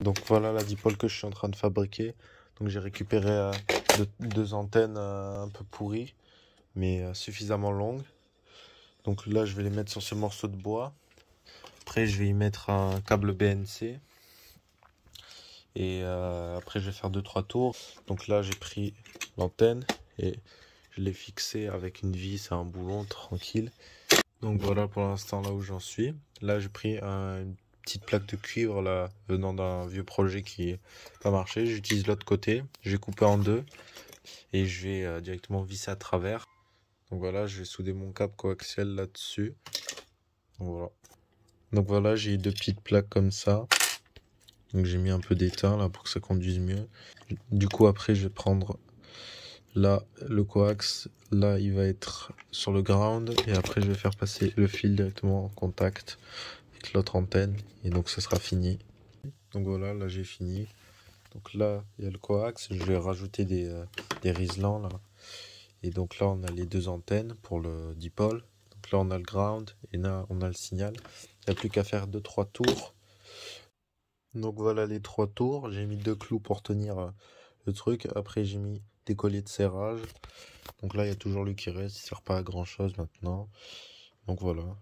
Donc voilà la dipole que je suis en train de fabriquer. Donc j'ai récupéré euh, deux, antennes euh, un peu pourries, mais euh, suffisamment longues. Donc là je vais les mettre sur ce morceau de bois. Après je vais y mettre un câble BNC. Et après je vais faire deux trois tours. Donc là j'ai pris l'antenne et je l'ai fixée avec une vis et un boulon tranquille. Donc voilà pour l'instant là où j'en suis. Là j'ai pris un, petite plaque de cuivre là, venant d'un vieux projet qui n'a pas marché. J'utilise l'autre côté, j'ai coupé en deux et je vais euh, directement visser à travers. Donc voilà, je vais souder mon câble coaxial là-dessus. Voilà. Donc voilà, j'ai deux petites plaques comme ça. Donc j'ai mis un peu d'étain là pour que ça conduise mieux. Du coup après je vais prendre là le coax, là il va être sur le ground et après je vais faire passer le fil directement en contact l'autre antenne et donc ce sera fini. Donc voilà, là j'ai fini. Donc là, il y a le coax, je vais rajouter des, euh, là. Et donc là, on a les deux antennes pour le dipole. Donc là, on a le ground et là, on a le signal. Il n'y a plus qu'à faire 2-3 tours. Donc voilà les trois tours. J'ai mis deux clous pour tenir euh, le truc. Après, j'ai mis des colliers de serrage. Donc là, il y a toujours lui qui reste. Il ne sert pas à grand chose maintenant. Donc voilà.